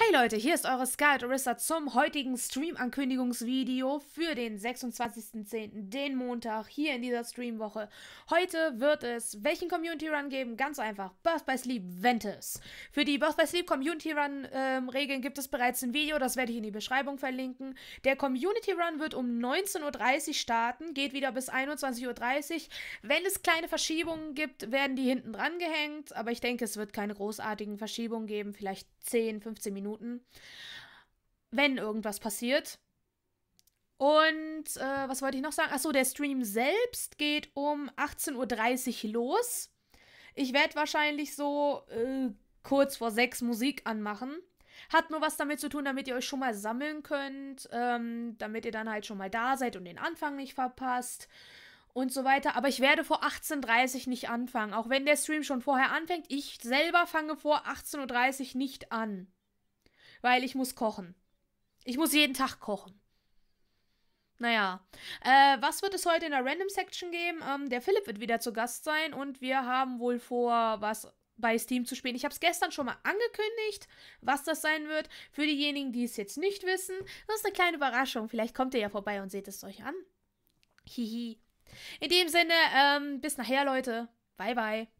Hi Leute, hier ist eure Scarlet Orissa zum heutigen Stream-Ankündigungsvideo für den 26.10., den Montag, hier in dieser Streamwoche. Heute wird es welchen Community Run geben? Ganz einfach, Birth by Sleep Ventus. Für die Birth by Sleep Community Run-Regeln ähm, gibt es bereits ein Video, das werde ich in die Beschreibung verlinken. Der Community Run wird um 19.30 Uhr starten, geht wieder bis 21.30 Uhr. Wenn es kleine Verschiebungen gibt, werden die hinten dran gehängt, aber ich denke, es wird keine großartigen Verschiebungen geben, vielleicht 10, 15 Minuten. Minuten, wenn irgendwas passiert. Und äh, was wollte ich noch sagen? Achso, der Stream selbst geht um 18.30 Uhr los. Ich werde wahrscheinlich so äh, kurz vor sechs Musik anmachen. Hat nur was damit zu tun, damit ihr euch schon mal sammeln könnt, ähm, damit ihr dann halt schon mal da seid und den Anfang nicht verpasst und so weiter. Aber ich werde vor 18.30 Uhr nicht anfangen, auch wenn der Stream schon vorher anfängt. Ich selber fange vor 18.30 Uhr nicht an weil ich muss kochen. Ich muss jeden Tag kochen. Naja, äh, was wird es heute in der Random Section geben? Ähm, der Philipp wird wieder zu Gast sein und wir haben wohl vor, was bei Steam zu spielen. Ich habe es gestern schon mal angekündigt, was das sein wird. Für diejenigen, die es jetzt nicht wissen, das ist eine kleine Überraschung. Vielleicht kommt ihr ja vorbei und seht es euch an. Hihi. In dem Sinne, ähm, bis nachher, Leute. Bye, bye.